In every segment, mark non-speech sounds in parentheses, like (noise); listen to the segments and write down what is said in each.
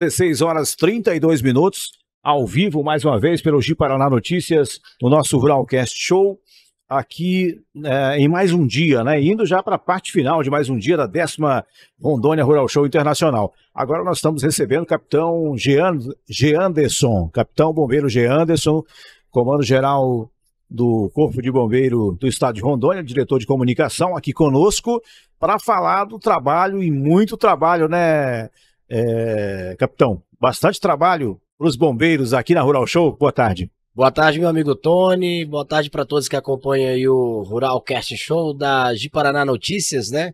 16 horas 32 minutos, ao vivo mais uma vez pelo Gi Paraná Notícias, o nosso Ruralcast Show, aqui é, em mais um dia, né? Indo já para a parte final de mais um dia da décima Rondônia Rural Show Internacional. Agora nós estamos recebendo o capitão Jean, Jean Anderson, capitão bombeiro Jean Anderson, comando geral do Corpo de Bombeiro do Estado de Rondônia, diretor de comunicação, aqui conosco, para falar do trabalho e muito trabalho, né, é, capitão, bastante trabalho para os bombeiros aqui na Rural Show. Boa tarde. Boa tarde, meu amigo Tony. Boa tarde para todos que acompanham aí o Rural Cast Show da de Paraná Notícias, né?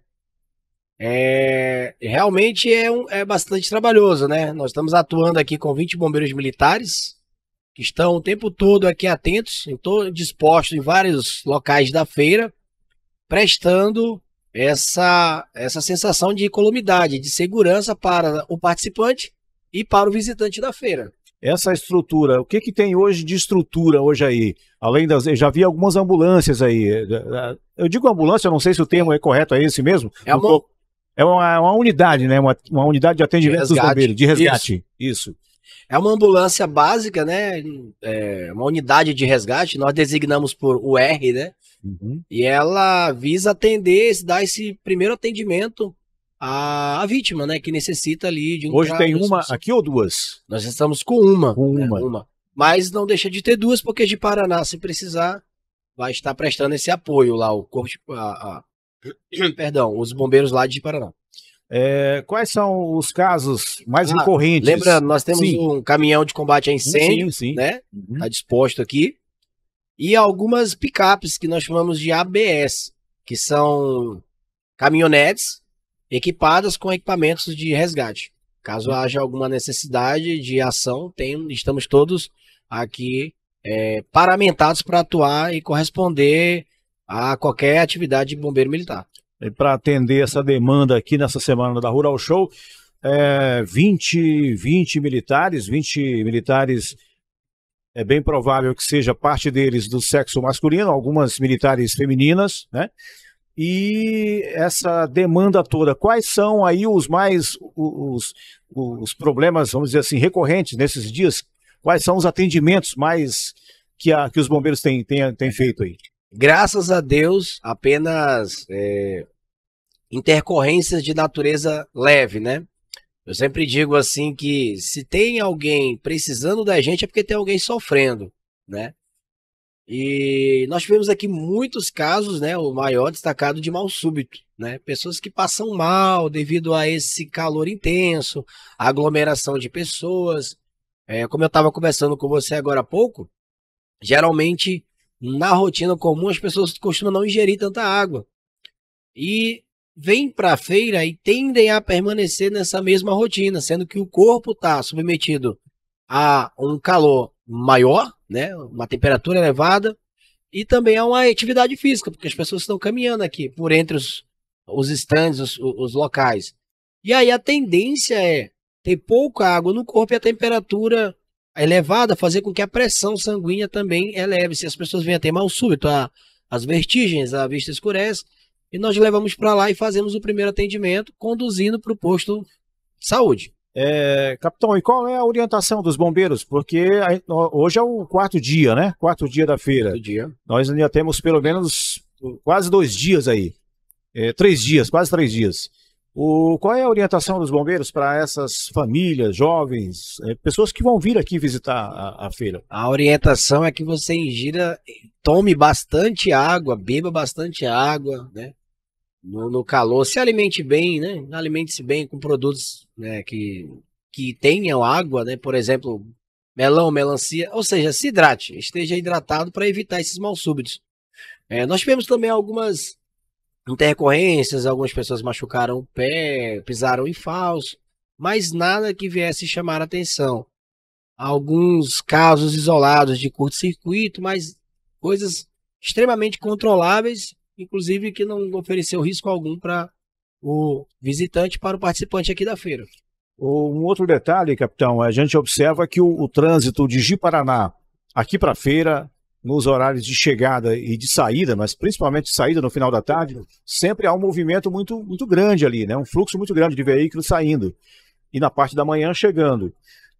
É, realmente é, um, é bastante trabalhoso, né? Nós estamos atuando aqui com 20 bombeiros militares que estão o tempo todo aqui atentos, em todo, dispostos em vários locais da feira, prestando essa, essa sensação de columidade, de segurança para o participante e para o visitante da feira. Essa estrutura, o que, que tem hoje de estrutura hoje aí? Além das. já vi algumas ambulâncias aí. Eh, eu digo ambulância, não sei se o termo é correto, é esse mesmo? É uma, é uma, uma unidade, né? Uma, uma, unidade de atendimento de resgate. dos bombeiros, de resgate. Isso. Isso. É uma ambulância básica, né? É uma unidade de resgate, nós designamos por UR, né? Uhum. E ela visa atender, dar esse primeiro atendimento à, à vítima, né? Que necessita ali de um Hoje tem uma aqui ou duas? Nós estamos com uma. Com né? uma. Né? uma. Mas não deixa de ter duas, porque de Paraná, se precisar, vai estar prestando esse apoio lá, o corpo de, a, a, (clears throat) perdão, os bombeiros lá de Paraná. É, quais são os casos mais ah, recorrentes? Lembra, nós temos sim. um caminhão de combate a incêndio, sim, sim. né? Está uhum. disposto aqui. E algumas picapes que nós chamamos de ABS, que são caminhonetes equipadas com equipamentos de resgate. Caso uhum. haja alguma necessidade de ação, tem, estamos todos aqui é, paramentados para atuar e corresponder a qualquer atividade de bombeiro militar. É, para atender essa demanda aqui nessa semana da Rural Show. É, 20, 20 militares, 20 militares, é bem provável que seja parte deles do sexo masculino, algumas militares femininas, né? E essa demanda toda, quais são aí os mais, os, os problemas, vamos dizer assim, recorrentes nesses dias? Quais são os atendimentos mais que, a, que os bombeiros têm, têm, têm feito aí? graças a Deus, apenas é, intercorrências de natureza leve, né? Eu sempre digo assim que se tem alguém precisando da gente é porque tem alguém sofrendo, né? E nós tivemos aqui muitos casos, né? O maior destacado de mal súbito, né? Pessoas que passam mal devido a esse calor intenso, aglomeração de pessoas. É, como eu estava conversando com você agora há pouco, geralmente na rotina comum as pessoas costumam não ingerir tanta água. E vêm para a feira e tendem a permanecer nessa mesma rotina, sendo que o corpo está submetido a um calor maior, né, uma temperatura elevada, e também a uma atividade física, porque as pessoas estão caminhando aqui por entre os, os stands, os, os locais. E aí a tendência é ter pouca água no corpo e a temperatura elevada fazer com que a pressão sanguínea também eleve. É Se as pessoas vêm a ter mal súbito, a, as vertigens, a vista escurece, e nós levamos para lá e fazemos o primeiro atendimento, conduzindo para o posto de saúde. É, capitão, e qual é a orientação dos bombeiros? Porque hoje é o quarto dia, né? Quarto dia da feira. Quarto dia. Nós ainda temos pelo menos quase dois dias aí. É, três dias, quase três dias. O, qual é a orientação dos bombeiros para essas famílias, jovens, é, pessoas que vão vir aqui visitar a, a, feira? A orientação é que você ingira, tome bastante água, beba bastante água, né? No, no calor, se alimente bem, né? Alimente-se bem com produtos né, que, que tenham água, né? Por exemplo, melão, melancia, ou seja, se hidrate, esteja hidratado para evitar esses mal súbitos. É, nós tivemos também algumas não tem recorrências, algumas pessoas machucaram o pé, pisaram em falso, mas nada que viesse chamar atenção. Alguns casos isolados de curto-circuito, mas coisas extremamente controláveis, inclusive que não ofereceu risco algum para o visitante, para o participante aqui da feira. Um outro detalhe, capitão, a gente observa que o, o trânsito de Ji-Paraná aqui para a feira nos horários de chegada e de saída, mas principalmente saída no final da tarde, sempre há um movimento muito, muito grande ali, né? um fluxo muito grande de veículos saindo e na parte da manhã chegando.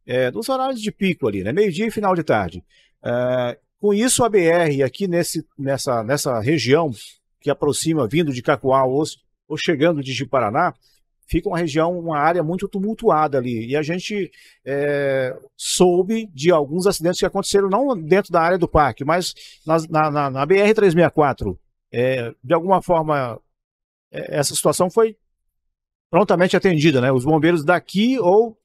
É, nos horários de pico ali, né? meio-dia e final de tarde. É, com isso, a BR aqui nesse, nessa, nessa região que aproxima vindo de Cacoal ou, ou chegando de Paraná, fica uma região, uma área muito tumultuada ali. E a gente é, soube de alguns acidentes que aconteceram não dentro da área do parque, mas na, na, na BR-364. É, de alguma forma, é, essa situação foi prontamente atendida, né? Os bombeiros daqui ou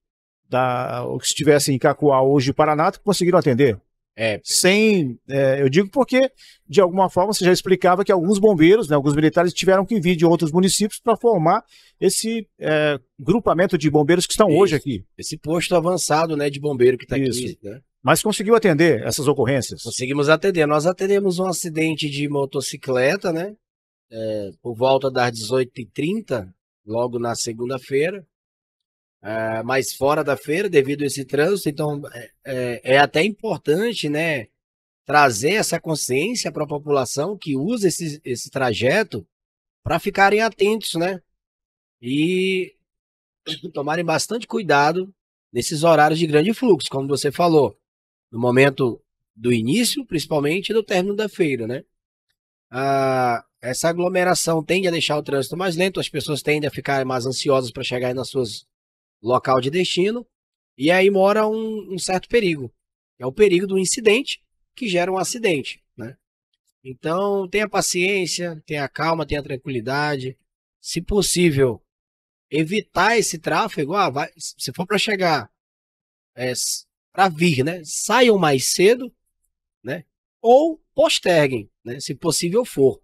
da, o que estivessem em Cacoal hoje, Paraná, conseguiram atender. É, é, sem, é, eu digo porque, de alguma forma, você já explicava que alguns bombeiros, né, alguns militares tiveram que vir de outros municípios para formar esse é, grupamento de bombeiros que estão Isso. hoje aqui. Esse posto avançado né, de bombeiro que está aqui. Né? Mas conseguiu atender essas ocorrências? Conseguimos atender. Nós atendemos um acidente de motocicleta, né? É, por volta das 18h30, logo na segunda-feira. Ah, mas mais fora da feira devido a esse trânsito. Então, é, é, é até importante, né? Trazer essa consciência para a população que usa esse, esse trajeto para ficarem atentos, né? E (clears throat) tomarem bastante cuidado nesses horários de grande fluxo, como você falou, no momento do início, principalmente, e do término da feira, né? Ah, essa aglomeração tende a deixar o trânsito mais lento, as pessoas tendem a ficar mais ansiosas para chegar nas suas local de destino, e aí mora um, um certo perigo. É o perigo do incidente que gera um acidente, né? Então, tenha paciência, tenha calma, tenha tranquilidade. Se possível, evitar esse tráfego. Ah, vai, se for para chegar, é, para vir, né? Saiam mais cedo, né? Ou posterguem, né? Se possível for.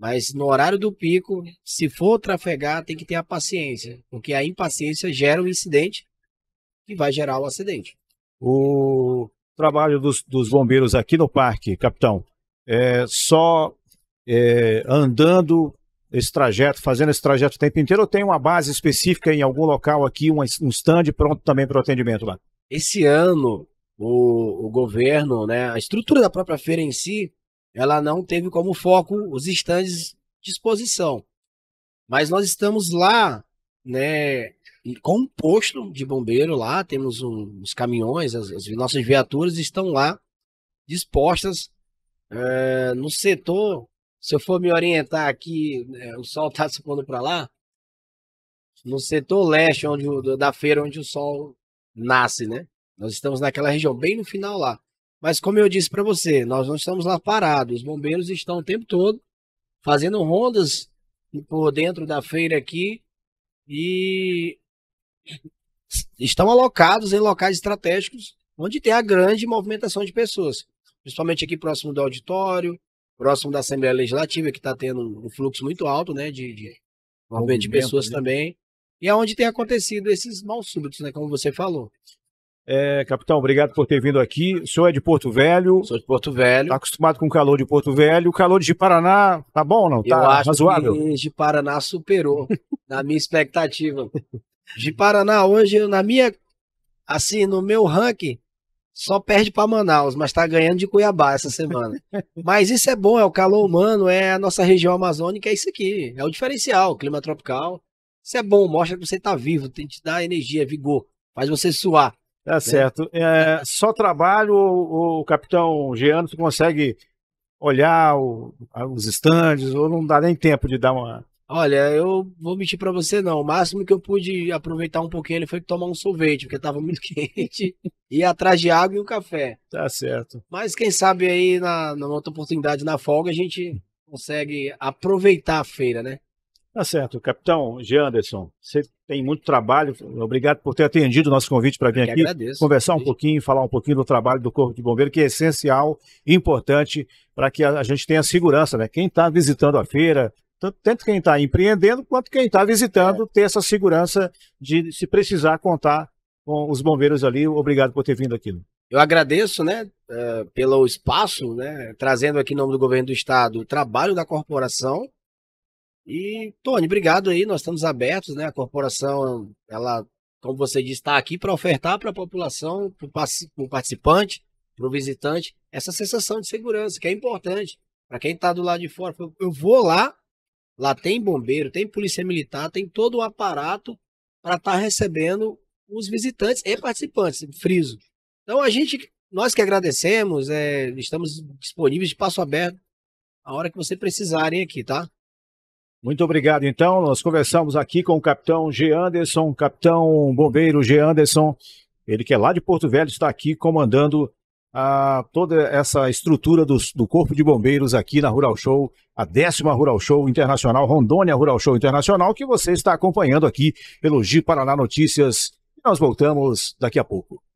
Mas no horário do pico, se for trafegar, tem que ter a paciência, porque a impaciência gera um incidente que vai gerar o um acidente. O trabalho dos, dos, bombeiros aqui no parque, capitão, é só é, andando esse trajeto, fazendo esse trajeto o tempo inteiro, ou tem uma base específica em algum local aqui, um, um stand pronto também para o atendimento lá? Esse ano, o, o governo, né, a estrutura da própria feira em si, ela não teve como foco os estandes de exposição. Mas nós estamos lá, né, com um posto de bombeiro lá, temos um, os caminhões, as, as, nossas viaturas estão lá dispostas é, no setor. Se eu for me orientar aqui, é, o sol está se (laughs) pondo para lá, no setor leste onde, da feira onde o sol nasce, né? Nós estamos naquela região, bem no final lá. Mas como eu disse para você, nós não estamos lá parados. Os bombeiros estão o tempo todo fazendo rondas por dentro da feira aqui e estão alocados em locais estratégicos onde tem a grande movimentação de pessoas, principalmente aqui próximo do auditório, próximo da Assembleia Legislativa, que está tendo um fluxo muito alto né, de, de movimento de pessoas né? também, e é onde tem acontecido esses maus súbitos, né, como você falou. É, capitão, obrigado por ter vindo aqui. O senhor é de Porto Velho. Sou de Porto Velho. Está acostumado com o calor de Porto Velho. O calor de Paraná tá bom ou não? Tá Eu acho razoável? Que de Paraná superou na minha expectativa. De Paraná hoje, na minha, assim, no meu ranking, só perde para Manaus, mas está ganhando de Cuiabá essa semana. mas isso é bom, é o calor humano, é a nossa região amazônica, é isso aqui. É o diferencial, o clima tropical. Isso é bom, mostra que você está vivo, tem que te dar energia, vigor, faz você suar. Tá né? certo. É, só trabalho, o, o capitão Geano consegue olhar o, os estandes, ou não dá nem tempo de dar uma. Olha, eu vou mentir para você não. O máximo que eu pude aproveitar um pouquinho ele foi tomar um sorvete, porque tava muito (laughs) quente. E atrás de água e um café. Tá certo. Mas quem sabe aí na, na outra oportunidade na folga a gente consegue aproveitar a feira, né? Tá certo. Capitão G. Anderson, você tem muito trabalho. Obrigado por ter atendido o nosso convite para vir aqui agradeço, conversar agradeço. um pouquinho, falar um pouquinho do trabalho do Corpo de Bombeiro, que é essencial e importante para que a gente tenha segurança, né? Quem está visitando a feira, tanto quem está empreendendo quanto quem está visitando, é. ter essa segurança de se precisar contar com os bombeiros ali. Obrigado por ter vindo aqui. Né? Eu agradeço, né, eh, pelo espaço, né, trazendo aqui em nome do governo do estado o trabalho da corporação e, Tony, obrigado aí, nós estamos abertos, né? A corporação, ela, como você disse, está aqui para ofertar para a população, para o participante, para o visitante, essa sensação de segurança, que é importante. Para quem está do lado de fora, eu vou lá, lá tem bombeiro, tem polícia militar, tem todo o aparato para estar tá recebendo os visitantes e participantes, friso. Então a gente, nós que agradecemos, é, estamos disponíveis de passo aberto a hora que você precisarem aqui, tá? Muito obrigado. Então, nós conversamos aqui com o capitão G. Anderson, capitão bombeiro G. Anderson, ele que é lá de Porto Velho, está aqui comandando a, ah, toda essa estrutura do, do, Corpo de Bombeiros aqui na Rural Show, a décima Rural Show Internacional, Rondônia Rural Show Internacional, que você está acompanhando aqui pelo G Paraná Notícias. nós voltamos daqui a pouco.